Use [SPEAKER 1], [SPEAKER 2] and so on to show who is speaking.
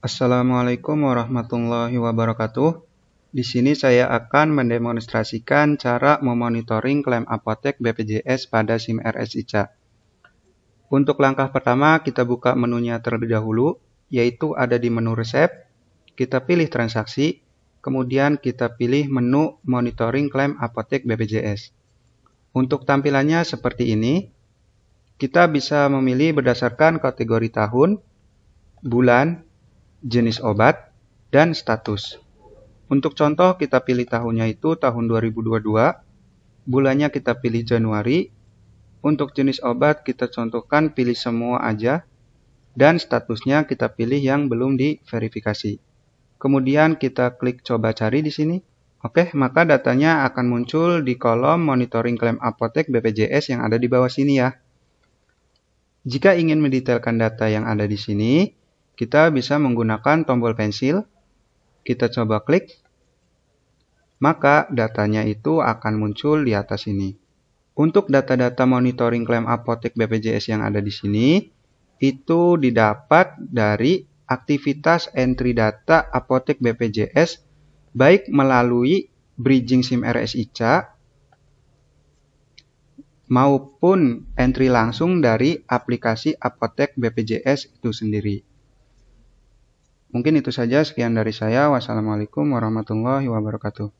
[SPEAKER 1] Assalamualaikum warahmatullahi wabarakatuh. Di sini saya akan mendemonstrasikan cara memonitoring klaim apotek BPJS pada SIM RSIC. Untuk langkah pertama, kita buka menunya terlebih dahulu, yaitu ada di menu resep, kita pilih transaksi, kemudian kita pilih menu monitoring klaim apotek BPJS. Untuk tampilannya seperti ini, kita bisa memilih berdasarkan kategori tahun, bulan, jenis obat, dan status. Untuk contoh kita pilih tahunnya itu tahun 2022, bulannya kita pilih Januari, untuk jenis obat kita contohkan pilih semua aja, dan statusnya kita pilih yang belum diverifikasi. Kemudian kita klik coba cari di sini. Oke, maka datanya akan muncul di kolom monitoring klaim apotek BPJS yang ada di bawah sini ya. Jika ingin mendetailkan data yang ada di sini, kita bisa menggunakan tombol pensil. Kita coba klik. Maka datanya itu akan muncul di atas ini. Untuk data-data monitoring klaim apotek BPJS yang ada di sini, itu didapat dari aktivitas entry data apotek BPJS baik melalui bridging SIM RSICA maupun entry langsung dari aplikasi apotek BPJS itu sendiri. Mungkin itu saja sekian dari saya. Wassalamualaikum warahmatullahi wabarakatuh.